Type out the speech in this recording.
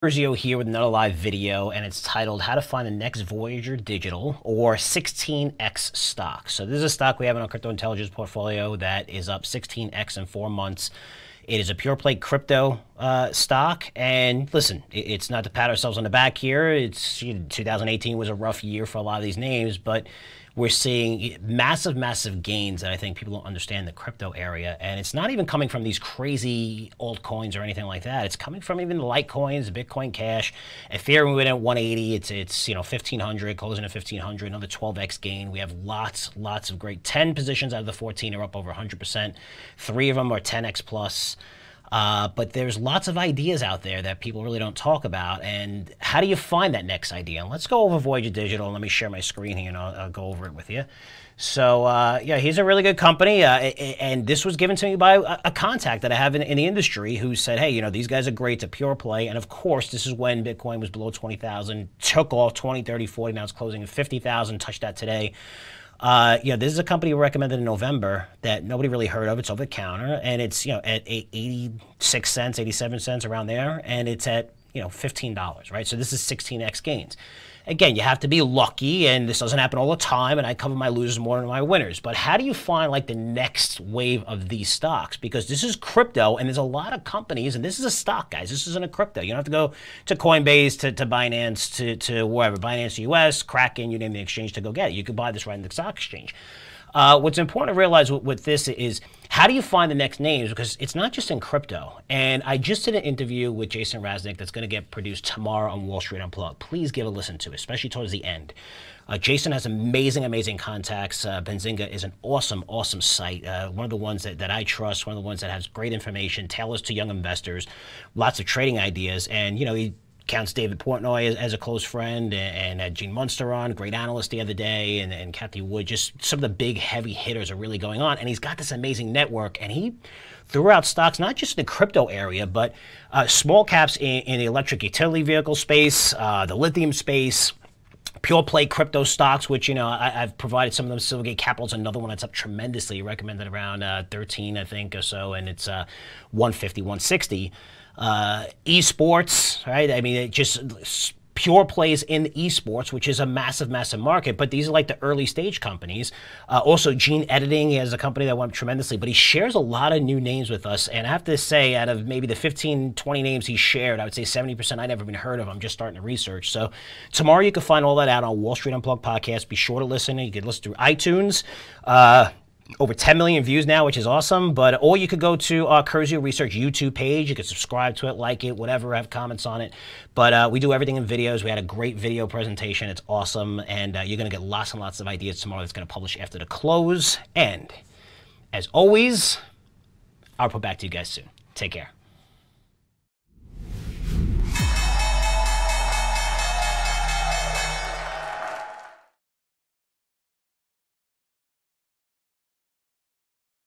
Verzio here with another live video and it's titled how to find the next Voyager digital or 16x stock. So this is a stock we have in our crypto intelligence portfolio that is up 16x in four months. It is a pure play crypto uh, stock. And listen, it's not to pat ourselves on the back here. It's you know, 2018 was a rough year for a lot of these names, but we're seeing massive, massive gains that I think people don't understand the crypto area. And it's not even coming from these crazy old coins or anything like that. It's coming from even the Litecoins, Bitcoin Cash, Ethereum went at 180. It's it's you know 1500, closing at 1500, another 12x gain. We have lots, lots of great 10 positions out of the 14 are up over 100%. Three of them are 10x plus. Uh, but there's lots of ideas out there that people really don't talk about. And how do you find that next idea? let's go over Voyager Digital. Let me share my screen here and I'll, I'll go over it with you. So uh, yeah, he's a really good company, uh, and this was given to me by a, a contact that I have in, in, the industry who said, "Hey, you know, these guys are great to pure play." And of course, this is when Bitcoin was below twenty thousand, took off 20, 30, 40. Now it's closing at fifty thousand. Touched that today. Uh, you know, this is a company we recommended in November that nobody really heard of. It's over the counter, and it's you know at 86 cents, 87 cents around there, and it's at you know, $15, right? So this is 16x gains. Again, you have to be lucky, and this doesn't happen all the time, and I cover my losers more than my winners. But how do you find like the next wave of these stocks? Because this is crypto, and there's a lot of companies, and this is a stock, guys. This isn't a crypto. You don't have to go to Coinbase, to, to Binance, to, to wherever, Binance US, Kraken, you name the exchange to go get it. You could buy this right in the stock exchange. Uh, what's important to realize with, with this is how do you find the next names? Because it's not just in crypto. And I just did an interview with Jason Raznick that's going to get produced tomorrow on Wall Street Unplugged. Please give a listen to it, especially towards the end. Uh, Jason has amazing, amazing contacts. Uh, Benzinga is an awesome, awesome site. Uh, one of the ones that, that I trust, one of the ones that has great information, tailors to young investors, lots of trading ideas. And, you know, he counts David Portnoy as, as a close friend and, and had uh, Gene Munster on, great analyst the other day, and, and Kathy Wood. Just some of the big heavy hitters are really going on. And he's got this amazing network, and he threw out stocks not just in the crypto area, but uh, small caps in, in, the electric utility vehicle space, uh, the lithium space pure play crypto stocks, which you know I, have provided some of them. Silvergate is another one that's up tremendously, recommended around uh, 13, I think, or so, and it's uh, 150, 160. Uh, esports, right? I mean, it just pure plays in esports, which is a massive, massive market. But these are like the early stage companies. Uh, also, Gene Editing is a company that went up tremendously, but he shares a lot of new names with us. And I have to say, out of maybe the 15, 20 names he shared, I would say 70% I'd never been heard of. I'm just starting to research. So tomorrow you can find all that out on Wall Street Unplugged podcast. Be sure to listen. You can listen through iTunes. Uh, over 10 million views now, which is awesome. But or you could go to our Curzio Research YouTube page. You could subscribe to it, like it, whatever. Have comments on it. But uh, we do everything in videos. We had a great video presentation. It's awesome, and uh, you're gonna get lots and lots of ideas tomorrow. That's gonna publish after the close. And as always, I'll put back to you guys soon. Take care.